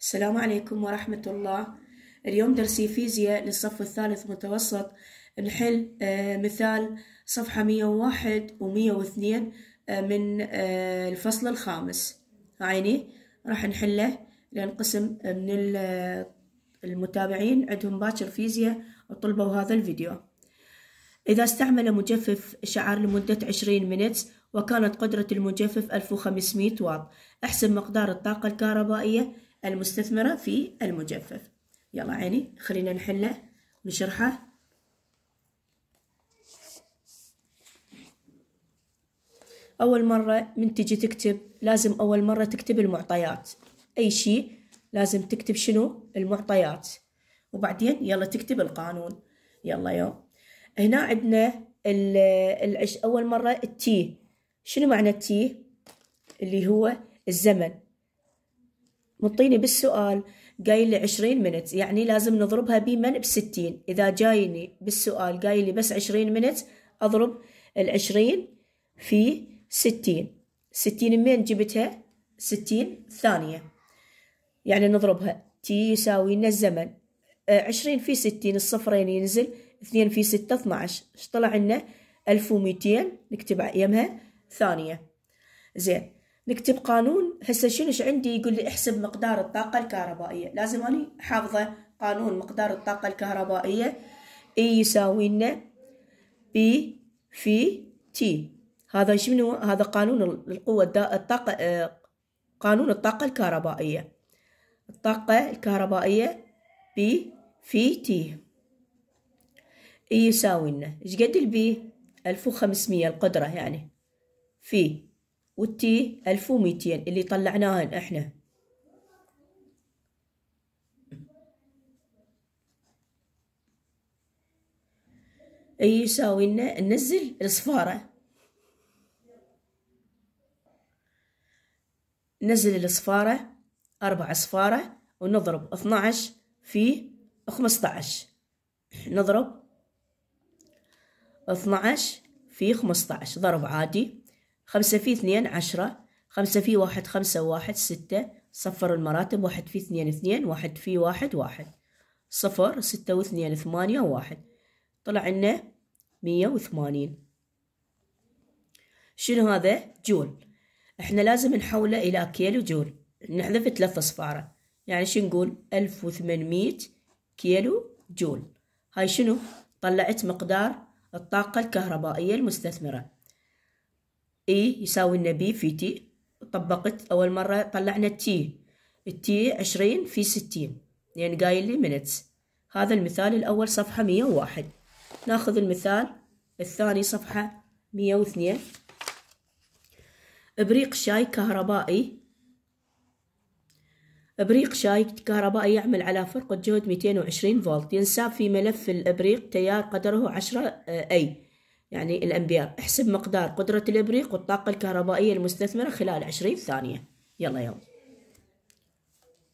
السلام عليكم ورحمة الله اليوم درسي فيزياء للصف الثالث متوسط نحل آه، مثال صفحة 101 و 102 من آه، الفصل الخامس عيني راح نحله لأن قسم من آه، المتابعين عندهم باكر فيزياء وطلبوا هذا الفيديو إذا استعمل مجفف شعر لمدة 20 منتس وكانت قدرة المجفف 1500 واط احسب مقدار الطاقة الكهربائية المستثمرة في المجفف يلا عيني خلينا نحله نشرحه أول مرة من تجي تكتب لازم أول مرة تكتب المعطيات أي شيء لازم تكتب شنو المعطيات وبعدين يلا تكتب القانون يلا يوم هنا عندنا العش أول مرة التي شنو معنى التي اللي هو الزمن مطيني بالسؤال قايل لي 20 منت يعني لازم نضربها بمن بستين إذا جايني بالسؤال قايل لي بس 20 منت أضرب العشرين في ستين ستين منين جبتها ستين ثانية يعني نضربها تي يساوي لنا الزمن آه، عشرين في ستين الصفرين ينزل اثنين في ستة 12 ايش طلع لنا ألف وميتين نكتب يمها ثانية زين نكتب قانون هسه شنو عندي يقول لي احسب مقدار الطاقة الكهربائية لازم أنا حافظة قانون مقدار الطاقة الكهربائية اي يساوي لنا بي في تي هذا شنو هذا قانون القوة الطاقة آه، قانون الطاقة الكهربائية الطاقة الكهربائية بي في تي اي يساوي لنا ايش قد البي 1500 القدرة يعني في والتي ألف وميتين اللي طلعناهن احنا يساوي لنا ننزل الصفارة ننزل الصفارة أربع صفارة ونضرب عشر في خمسطعش نضرب عشر في خمسطعش ضرب عادي خمسة في اثنين عشرة خمسة في واحد خمسة واحد ستة صفر المراتب واحد في اثنين اثنين واحد في واحد واحد صفر ستة واثنين ثمانية واحد طلع لنا مية وثمانين شنو هذا جول احنا لازم نحوله إلى كيلو جول نحذف ثلاث أصفارة يعني شو نقول ألف وثمانمية كيلو جول هاي شنو طلعت مقدار الطاقة الكهربائية المستثمرة اي يساوي لنا بي في تي طبقت اول مرة طلعنا تي التي 20 في 60 لان يعني قايل لي مينتس هذا المثال الاول صفحة 101 ناخذ المثال الثاني صفحة 102 ابريق شاي كهربائي ابريق شاي كهربائي يعمل على فرقة جهد 220 فولت ينساب في ملف الابريق تيار قدره 10 اي آه، يعني الأمبير احسب مقدار قدرة الإبريق والطاقة الكهربائية المستثمرة خلال عشرين ثانية يلا يلا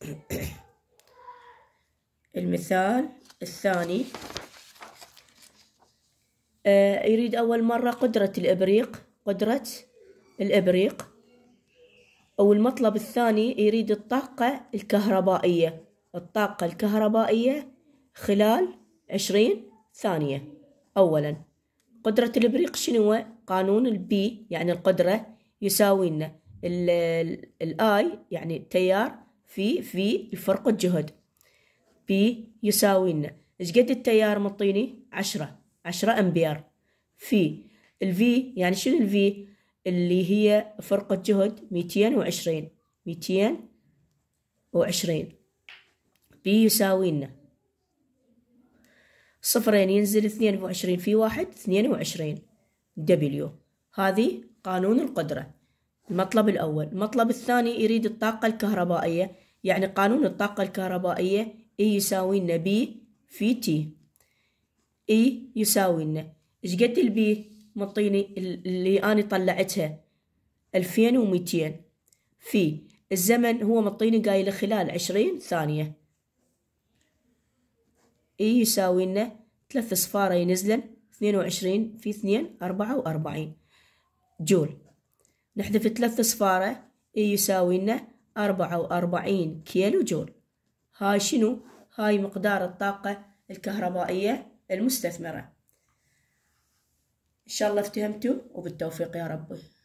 المثال الثاني آه يريد أول مرة قدرة الإبريق قدرة الإبريق أو المطلب الثاني يريد الطاقة الكهربائية الطاقة الكهربائية خلال عشرين ثانية أولاً قدرة الإبريق شنو قانون البي يعني القدرة يساوي لنا الاي يعني التيار في في الفرق الجهد بي يساوي لنا ايش قد التيار مطيني عشرة عشرة امبير في الفي يعني شنو الفي اللي هي فرقة جهد ميتين وعشرين ميتين وعشرين بي يساوي لنا صفرين يعني ينزل اثنين وعشرين في واحد اثنين وعشرين دبليو هذه قانون القدرة المطلب الأول المطلب الثاني يريد الطاقة الكهربائية يعني قانون الطاقة الكهربائية إي يساوي لنا بي في تي إي يساوي لنا إيش قد البي مطيني اللي أنا طلعتها ألفين وميتين في الزمن هو مطيني قايله خلال عشرين ثانية اي يساوي لنا ثلاث اصفار ينزلن اثنين وعشرين في اثنين اربعة واربعين جول نحذف ثلاث اصفارة اي يساوي لنا اربعة واربعين كيلو جول هاي شنو هاي مقدار الطاقة الكهربائية المستثمرة إن شاء الله افتهمتوا وبالتوفيق يا رب